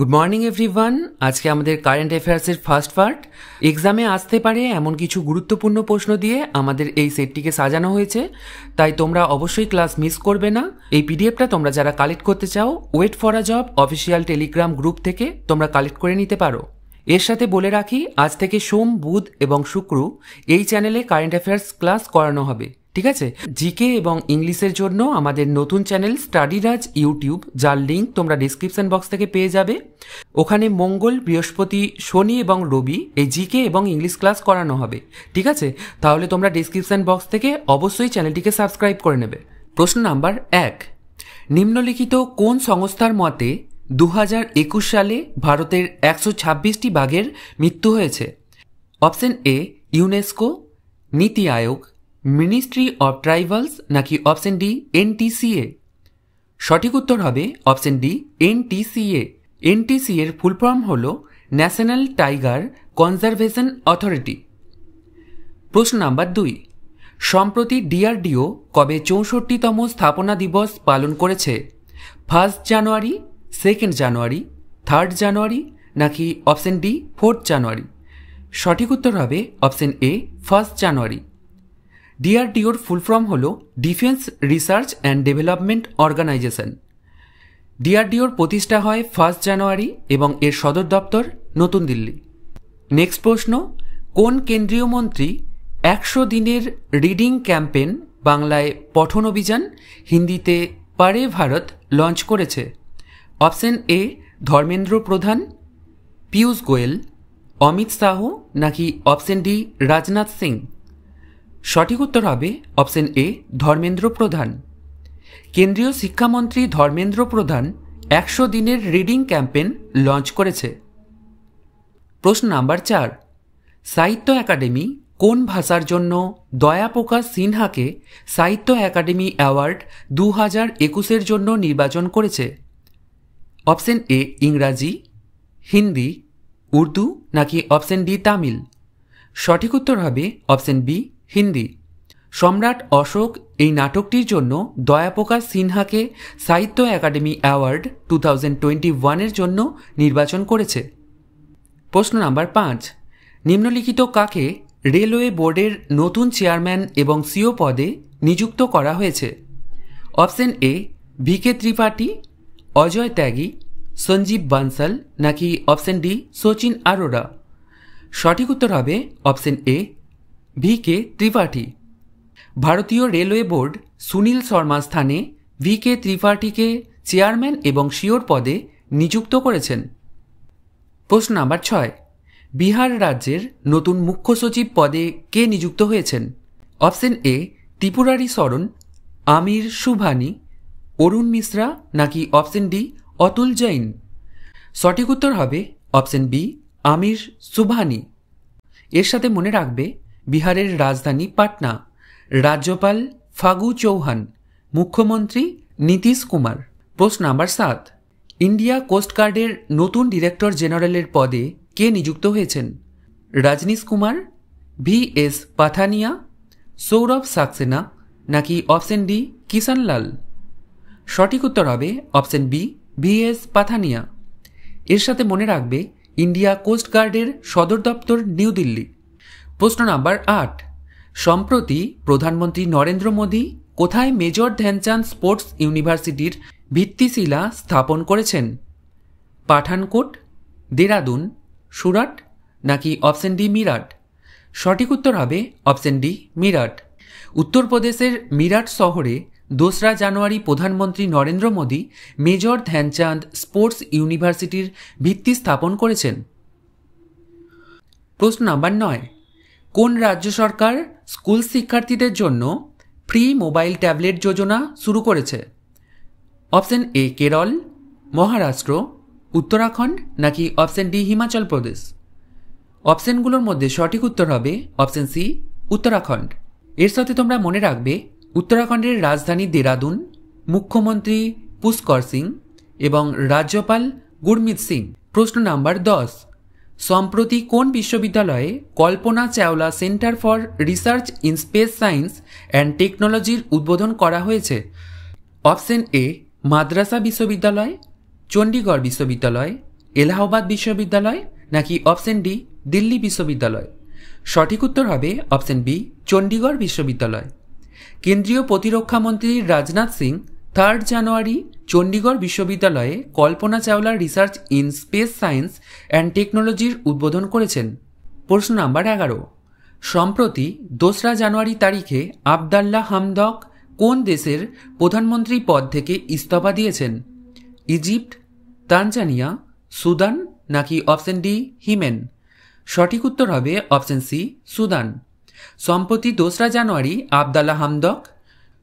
good morning everyone আজকে আমাদের current অ্যাফেয়ার্সের first part এক্সামে আসতে পারে এমন কিছু গুরুত্বপূর্ণ প্রশ্ন দিয়ে আমাদের এই সেটটিকে সাজানো হয়েছে তাই তোমরা অবশ্যই ক্লাস মিস করবে না এই পিডিএফটা তোমরা যারা কালেক্ট করতে চাও wait for a job official Telegram group থেকে তোমরা কালেক্ট করে নিতে পারো এর সাথে বলে রাখি আজ থেকে সোম বুধ এবং শুক্র এই চ্যানেলে কারেন্ট অ্যাফেয়ার্স ক্লাস করানো হবে ঠিক আছে জিকে এবং ইংলিশের জন্য আমাদের নতুন চ্যানেল স্টাডি রাজ ইউটিউব যার লিঙ্ক তোমরা ডিসক্রিপশন বক্স থেকে পেয়ে যাবে ওখানে মঙ্গল বৃহস্পতি শনি এবং রবি এই জিকে এবং ইংলিশ ক্লাস করানো হবে ঠিক আছে তাহলে তোমরা ডিসক্রিপশন বক্স থেকে অবশ্যই চ্যানেলটিকে সাবস্ক্রাইব করে নেবে প্রশ্ন নাম্বার এক নিম্নলিখিত কোন সংস্থার মতে দু সালে ভারতের একশো ছাব্বিশটি বাঘের মৃত্যু হয়েছে option A UNESCO NITI Aayog ministry of tribals নাকি অপশন ডি এনটিসিএ সঠিক উত্তর হবে অপশন ডি এনটিসিএ এনটিসিএ এর ফুল ফর্ম হল ন্যাশনাল টাইগার কনজারভেশন অথরিটি প্রশ্ন নাম্বার দুই সম্প্রতি ডিআরডিও কবে চৌষট্টিতম স্থাপনা দিবস পালন করেছে first January second January third January নাকি অপশন ডি ফোর্থ জানুয়ারি সঠিক উত্তর হবে অপশন এ ফার্স্ট জানুয়ারি ডিআরডিওর ফুল ফর্ম হল defence research and development organisation ডিআরডিওর প্রতিষ্ঠা হয় ফার্স্ট জানুয়ারি এবং এর সদর দপ্তর নতুন দিল্লি নেক্সট প্রশ্ন কোন কেন্দ্রীয় মন্ত্রী একশো দিনের রিডিং ক্যাম্পেন বাংলায় পঠন অভিযান হিন্দিতে পারে ভারত লঞ্চ করেছে অপশন এ ধর্মেন্দ্র প্রধান পীয়ূষ গোয়েল অমিত শাহ নাকি অপশন ডি রাজনাথ সিং সঠিক উত্তর হবে অপশন এ ধর্মেন্দ্র প্রধান কেন্দ্রীয় শিক্ষামন্ত্রী ধর্মেন্দ্র প্রধান একশো দিনের রিডিং ক্যাম্পেন লঞ্চ করেছে প্রশ্ন নাম্বার চার সাহিত্য একাডেমি কোন ভাষার জন্য দয়াপোকা সিনহাকে সাহিত্য একাডেমি অ্যাওয়ার্ড দু হাজার একুশের জন্য নির্বাচন করেছে অপশন এ ইংরাজি হিন্দি উর্দু নাকি অপশন ডি তামিল সঠিক উত্তর হবে অপশন বি হিন্দি সম্রাট অশোক এই নাটকটির জন্য দয়াপোকা সিনহাকে Sahitya Akademi award two thousand twenty ওয়ানের জন্য নির্বাচন করেছে প্রশ্ন নাম্বার পাঁচ নিম্নলিখিত কাকে রেলওয়ে বোর্ডের নতুন চেয়ারম্যান এবং সিও পদে নিযুক্ত করা হয়েছে option A VK Tripathi Ajay Tyagi Sanjeev Bansal নাকি অপশন ডি সচিন আরোরা সঠিক উত্তর হবে option A V K Tripathi ভারতীয় রেলওয়ে বোর্ড সুনীল শর্মা স্থানে ভি কে ত্রিপাঠীকে চেয়ারম্যান এবং শিওর পদে নিযুক্ত করেছেন প্রশ্ন নাম্বার ছয় বিহার রাজ্যের নতুন মুখ্য সচিব পদে কে নিযুক্ত হয়েছেন অপশন এ ত্রিপুরারি সরণ আমির সুভানি অরুণ মিশ্রা নাকি অপশন ডি অতুল জৈন সঠিক উত্তর হবে অপশন বি আমির সুভানি এর সাথে মনে রাখবে বিহারের রাজধানী পাটনা রাজ্যপাল ফাগু চৌহান মুখ্যমন্ত্রী নীতিশ কুমার প্রশ্ন নাম্বার সাত ইন্ডিয়া কোস্টগার্ডের নতুন ডিরেক্টর জেনারেলের পদে কে নিযুক্ত হয়েছেন রাজনীশ কুমার ভি এস পাথানিয়া সৌরভ সাক্সেনা নাকি অপশন ডি কিষান লাল সঠিক উত্তর হবে option B V S Pathania এর সাথে মনে রাখবে ইন্ডিয়া কোস্টগার্ডের সদর দপ্তর নিউ দিল্লি প্রশ্ন নাম্বার আট সম্প্রতি প্রধানমন্ত্রী নরেন্দ্র মোদী কোথায় মেজর ধ্যানচাঁদ স্পোর্টস ইউনিভার্সিটির ভিত্তিশিলা স্থাপন করেছেন পাঠানকোট দেরাদুন সুরাট নাকি অপশন ডি মিরাট সঠিক উত্তর হবে অপশন ডি মিরাট উত্তরপ্রদেশের মিরাট শহরে দোসরা জানুয়ারি প্রধানমন্ত্রী নরেন্দ্র মোদী মেজর ধ্যানচাঁদ স্পোর্টস ইউনিভার্সিটির ভিত্তি স্থাপন করেছেন প্রশ্ন নাম্বার নয় কোন রাজ্য সরকার স্কুল শিক্ষার্থীদের জন্য ফ্রি মোবাইল ট্যাবলেট যোজনা শুরু করেছে অপশন এ কেরল মহারাষ্ট্র উত্তরাখণ্ড নাকি অপশন ডি হিমাচল প্রদেশ অপশনগুলোর মধ্যে সঠিক উত্তর হবে অপশন সি উত্তরাখণ্ড এর সাথে তোমরা মনে রাখবে উত্তরাখণ্ডের রাজধানী দেরাদুন মুখ্যমন্ত্রী পুষ্কর সিং এবং রাজ্যপাল গুরমিত সিং প্রশ্ন নাম্বার দশ সম্প্রতি কোন বিশ্ববিদ্যালয়ে Kalpana Chawla centre for research in space science and টেকনোলজির উদ্বোধন করা হয়েছে অপশন এ মাদ্রাসা বিশ্ববিদ্যালয় চণ্ডীগড় বিশ্ববিদ্যালয় এলাহাবাদ বিশ্ববিদ্যালয় নাকি অপশন ডি দিল্লি বিশ্ববিদ্যালয় সঠিক উত্তর হবে অপশন বি চণ্ডীগড় বিশ্ববিদ্যালয় কেন্দ্রীয় প্রতিরক্ষামন্ত্রী রাজনাথ সিং থার্ড জানুয়ারি চণ্ডীগড় বিশ্ববিদ্যালয়ে Kalpana Chawla research in space science and টেকনোলজির উদ্বোধন করেছেন প্রশ্ন নাম্বার এগারো সম্প্রতি দোসরা জানুয়ারি তারিখে আবদাল্লাহ হামদক কোন দেশের প্রধানমন্ত্রী পদ থেকে ইস্তফা দিয়েছেন ইজিপ্ট তানজানিয়া সুদান নাকি অপশন ডি হিমেন সঠিক উত্তর হবে অপশন সি সুদান সম্প্রতি দোসরা জানুয়ারি আবদাল্লা হামদক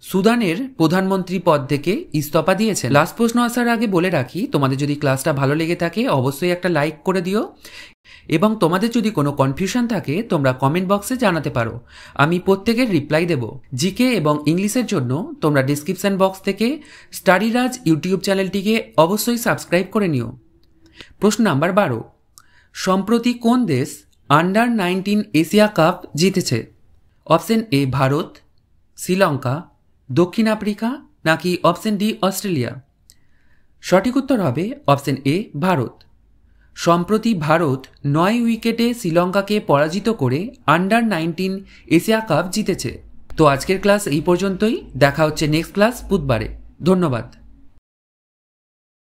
সুদানের প্রধানমন্ত্রী পদ থেকে ইস্তফা দিয়েছেন লাস্ট প্রশ্ন আসার আগে বলে রাখি তোমাদের যদি ক্লাসটা ভালো লেগে থাকে অবশ্যই একটা লাইক করে দিও এবং তোমাদের যদি কোনো কনফিউশন থাকে তোমরা কমেন্ট বক্সে জানাতে পারো আমি প্রত্যেকের রিপ্লাই দেব জিকে এবং ইংলিশের জন্য তোমরা ডিসক্রিপশন বক্স থেকে স্টাডিরাজ ইউটিউব চ্যানেলটিকে অবশ্যই সাবস্ক্রাইব করে নিও প্রশ্ন নাম্বার বারো সম্প্রতি কোন দেশ আন্ডার নাইনটিন এশিয়া কাপ জিতেছে অপশন এ ভারত শ্রীলঙ্কা দক্ষিণ আফ্রিকা নাকি অপশন ডি অস্ট্রেলিয়া সঠিক উত্তর হবে অপশন এ ভারত সম্প্রতি ভারত নয় উইকেটে শ্রীলঙ্কাকে পরাজিত করে আন্ডার নাইনটিন এশিয়া কাপ জিতেছে তো আজকের ক্লাস এই পর্যন্তই দেখা হচ্ছে নেক্সট ক্লাস বুধবারে ধন্যবাদ